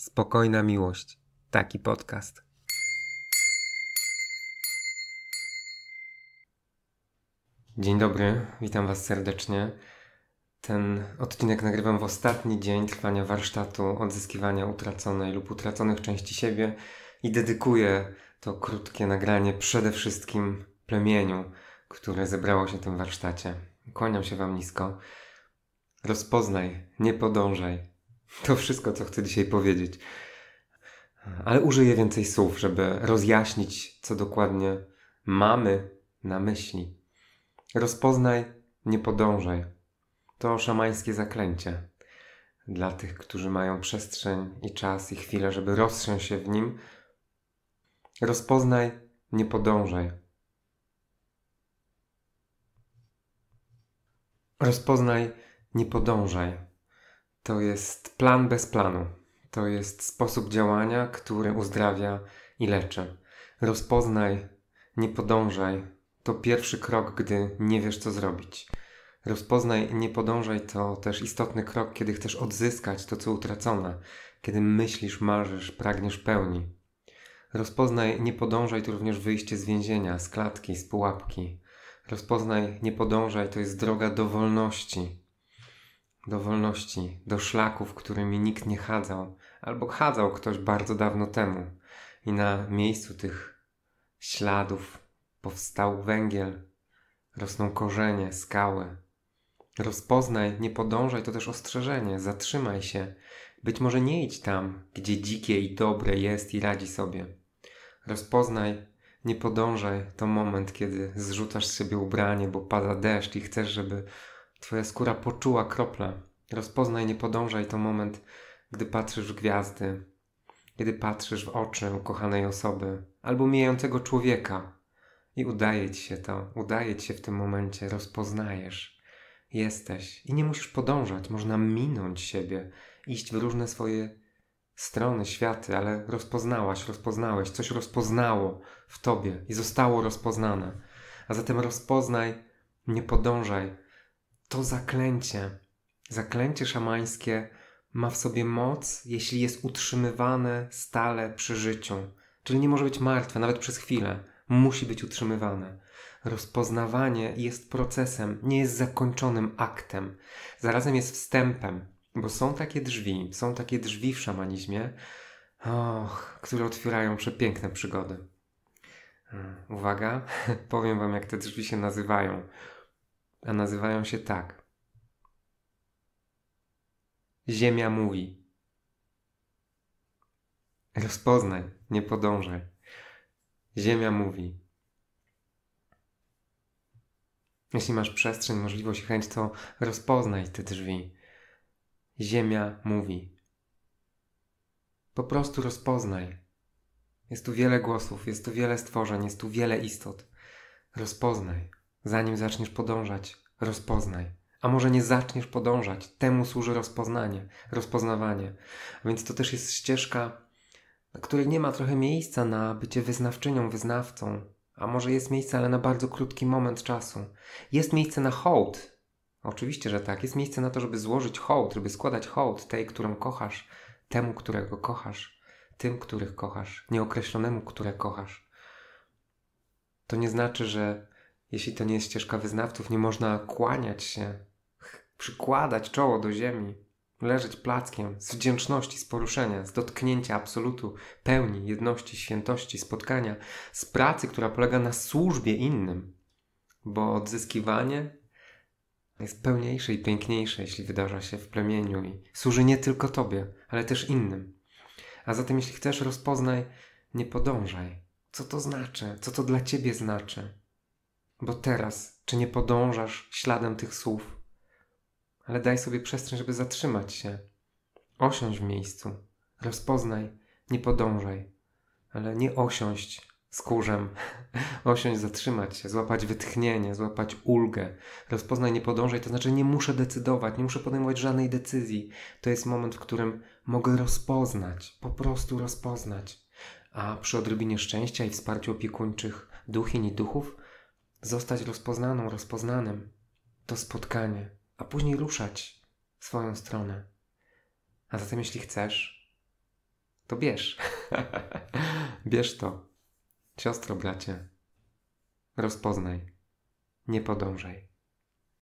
Spokojna miłość. Taki podcast. Dzień dobry, witam Was serdecznie. Ten odcinek nagrywam w ostatni dzień trwania warsztatu odzyskiwania utraconej lub utraconych części siebie i dedykuję to krótkie nagranie przede wszystkim plemieniu, które zebrało się w tym warsztacie. Kłaniam się Wam nisko. Rozpoznaj, nie podążaj, to wszystko, co chcę dzisiaj powiedzieć. Ale użyję więcej słów, żeby rozjaśnić, co dokładnie mamy na myśli. Rozpoznaj, nie podążaj. To szamańskie zaklęcie. Dla tych, którzy mają przestrzeń i czas i chwilę, żeby roztrzęść się w nim, rozpoznaj, nie podążaj. Rozpoznaj, nie podążaj. To jest plan bez planu. To jest sposób działania, który uzdrawia i leczy. Rozpoznaj, nie podążaj. To pierwszy krok, gdy nie wiesz, co zrobić. Rozpoznaj, nie podążaj to też istotny krok, kiedy chcesz odzyskać to, co utracone, kiedy myślisz, marzysz, pragniesz pełni. Rozpoznaj, nie podążaj to również wyjście z więzienia, z klatki, z pułapki. Rozpoznaj, nie podążaj to jest droga do wolności do wolności, do szlaków, którymi nikt nie chadzał, albo chadzał ktoś bardzo dawno temu. I na miejscu tych śladów powstał węgiel, rosną korzenie, skały. Rozpoznaj, nie podążaj, to też ostrzeżenie, zatrzymaj się. Być może nie idź tam, gdzie dzikie i dobre jest i radzi sobie. Rozpoznaj, nie podążaj, to moment, kiedy zrzucasz z siebie ubranie, bo pada deszcz i chcesz, żeby Twoja skóra poczuła krople. Rozpoznaj, nie podążaj to moment, gdy patrzysz w gwiazdy, kiedy patrzysz w oczy ukochanej osoby albo mijającego człowieka. I udaje ci się to, udaje ci się w tym momencie, rozpoznajesz. Jesteś i nie musisz podążać, można minąć siebie, iść w różne swoje strony, światy, ale rozpoznałaś, rozpoznałeś, coś rozpoznało w tobie i zostało rozpoznane. A zatem rozpoznaj, nie podążaj to zaklęcie, zaklęcie szamańskie ma w sobie moc, jeśli jest utrzymywane stale przy życiu. Czyli nie może być martwe nawet przez chwilę. Musi być utrzymywane. Rozpoznawanie jest procesem, nie jest zakończonym aktem. Zarazem jest wstępem, bo są takie drzwi, są takie drzwi w szamanizmie, och, które otwierają przepiękne przygody. Hmm, uwaga, powiem wam, jak te drzwi się nazywają a nazywają się tak. Ziemia mówi. Rozpoznaj, nie podążaj. Ziemia mówi. Jeśli masz przestrzeń, możliwość, chęć, to rozpoznaj te drzwi. Ziemia mówi. Po prostu rozpoznaj. Jest tu wiele głosów, jest tu wiele stworzeń, jest tu wiele istot. Rozpoznaj. Zanim zaczniesz podążać, rozpoznaj. A może nie zaczniesz podążać, temu służy rozpoznanie, rozpoznawanie. więc to też jest ścieżka, na której nie ma trochę miejsca na bycie wyznawczynią, wyznawcą. A może jest miejsce, ale na bardzo krótki moment czasu. Jest miejsce na hołd. Oczywiście, że tak. Jest miejsce na to, żeby złożyć hołd, żeby składać hołd tej, którą kochasz, temu, którego kochasz, tym, których kochasz, nieokreślonemu, które kochasz. To nie znaczy, że jeśli to nie jest ścieżka wyznawców, nie można kłaniać się, przykładać czoło do ziemi, leżeć plackiem z wdzięczności, z poruszenia, z dotknięcia absolutu, pełni, jedności, świętości, spotkania, z pracy, która polega na służbie innym, bo odzyskiwanie jest pełniejsze i piękniejsze, jeśli wydarza się w plemieniu i służy nie tylko Tobie, ale też innym. A zatem, jeśli chcesz, rozpoznaj, nie podążaj. Co to znaczy? Co to dla Ciebie znaczy? Bo teraz, czy nie podążasz śladem tych słów? Ale daj sobie przestrzeń, żeby zatrzymać się. Osiądź w miejscu. Rozpoznaj, nie podążaj. Ale nie osiąść skórzem. Osiąść, zatrzymać się, złapać wytchnienie, złapać ulgę. Rozpoznaj, nie podążaj, to znaczy nie muszę decydować, nie muszę podejmować żadnej decyzji. To jest moment, w którym mogę rozpoznać, po prostu rozpoznać. A przy odrobinie szczęścia i wsparciu opiekuńczych duchin i duchów zostać rozpoznaną, rozpoznanym, to spotkanie, a później ruszać w swoją stronę. A zatem, jeśli chcesz, to bierz. bierz to. Siostro, bracie, rozpoznaj, nie podążaj.